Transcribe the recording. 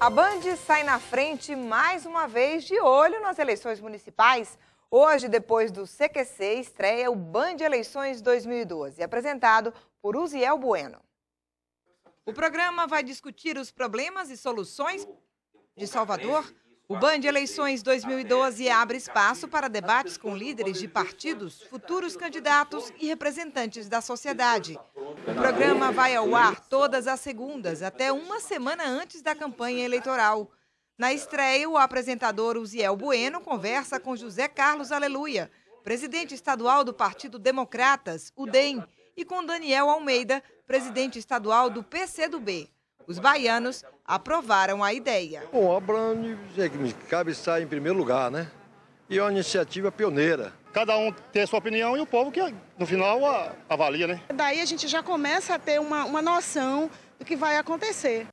A Band sai na frente mais uma vez de olho nas eleições municipais. Hoje, depois do CQC, estreia o Band Eleições 2012, apresentado por Uziel Bueno. O programa vai discutir os problemas e soluções de Salvador o Band Eleições 2012 abre espaço para debates com líderes de partidos, futuros candidatos e representantes da sociedade. O programa vai ao ar todas as segundas, até uma semana antes da campanha eleitoral. Na estreia, o apresentador Uziel Bueno conversa com José Carlos Aleluia, presidente estadual do Partido Democratas, o DEM, e com Daniel Almeida, presidente estadual do PCdoB. Os baianos aprovaram a ideia. O obra é cabe estar em primeiro lugar, né? E é uma iniciativa pioneira. Cada um tem a sua opinião e o povo que, no final, avalia, né? Daí a gente já começa a ter uma, uma noção do que vai acontecer.